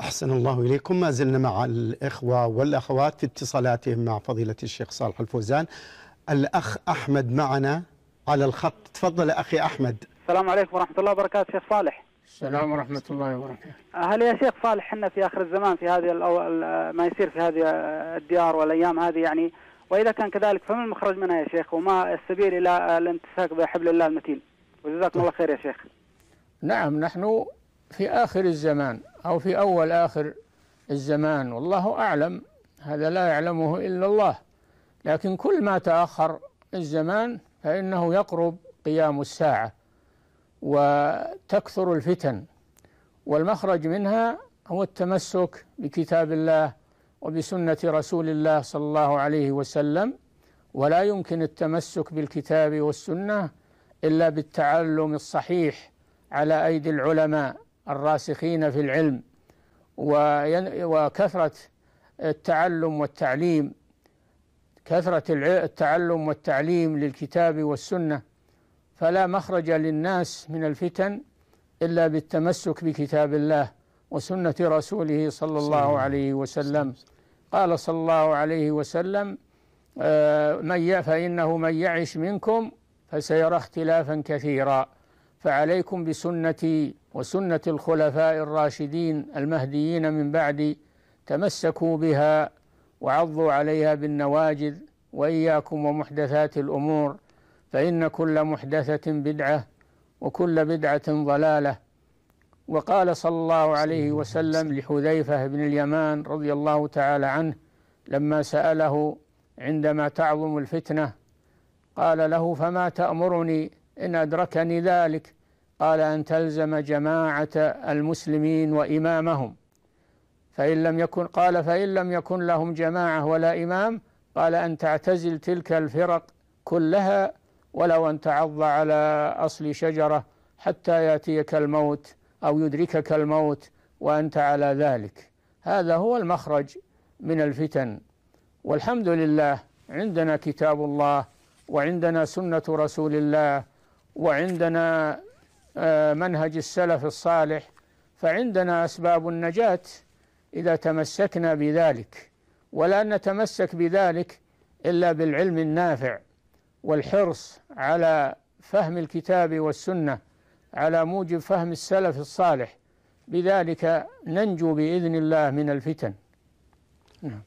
أحسن الله إليكم ما زلنا مع الإخوة والأخوات في اتصالاتهم مع فضيلة الشيخ صالح الفوزان الأخ أحمد معنا على الخط تفضل أخي أحمد السلام عليكم ورحمة الله وبركاته شيخ صالح السلام ورحمة الله وبركاته هل يا شيخ صالح حنا في آخر الزمان في هذه ما يصير في هذه الديار والأيام هذه يعني وإذا كان كذلك فما المخرج منها يا شيخ وما السبيل إلى الانتساك بحبل الله المتين وجزاكم الله خير يا شيخ نعم نحن في آخر الزمان أو في أول آخر الزمان والله أعلم هذا لا يعلمه إلا الله لكن كل ما تأخر الزمان فإنه يقرب قيام الساعة وتكثر الفتن والمخرج منها هو التمسك بكتاب الله وبسنة رسول الله صلى الله عليه وسلم ولا يمكن التمسك بالكتاب والسنة إلا بالتعلم الصحيح على أيدي العلماء الراسخين في العلم وكثرة التعلم والتعليم كثرة التعلم والتعليم للكتاب والسنة فلا مخرج للناس من الفتن إلا بالتمسك بكتاب الله وسنة رسوله صلى الله عليه وسلم قال صلى الله عليه وسلم آه، من فإنه من يعش منكم فسيرى اختلافا كثيرا فعليكم بسنتي وسنة الخلفاء الراشدين المهديين من بعدي تمسكوا بها وعضوا عليها بالنواجذ وإياكم ومحدثات الأمور فإن كل محدثة بدعة وكل بدعة ضلالة وقال صلى الله عليه وسلم لحذيفة بن اليمان رضي الله تعالى عنه لما سأله عندما تعظم الفتنة قال له فما تأمرني إن أدركني ذلك قال أن تلزم جماعة المسلمين وإمامهم فإن لم يكن قال فإن لم يكن لهم جماعة ولا إمام قال أن تعتزل تلك الفرق كلها ولو أن تعض على أصل شجرة حتى يأتيك الموت أو يدركك الموت وأنت على ذلك هذا هو المخرج من الفتن والحمد لله عندنا كتاب الله وعندنا سنة رسول الله وعندنا آه، منهج السلف الصالح فعندنا اسباب النجاه اذا تمسكنا بذلك ولا نتمسك بذلك الا بالعلم النافع والحرص على فهم الكتاب والسنه على موجب فهم السلف الصالح بذلك ننجو باذن الله من الفتن نعم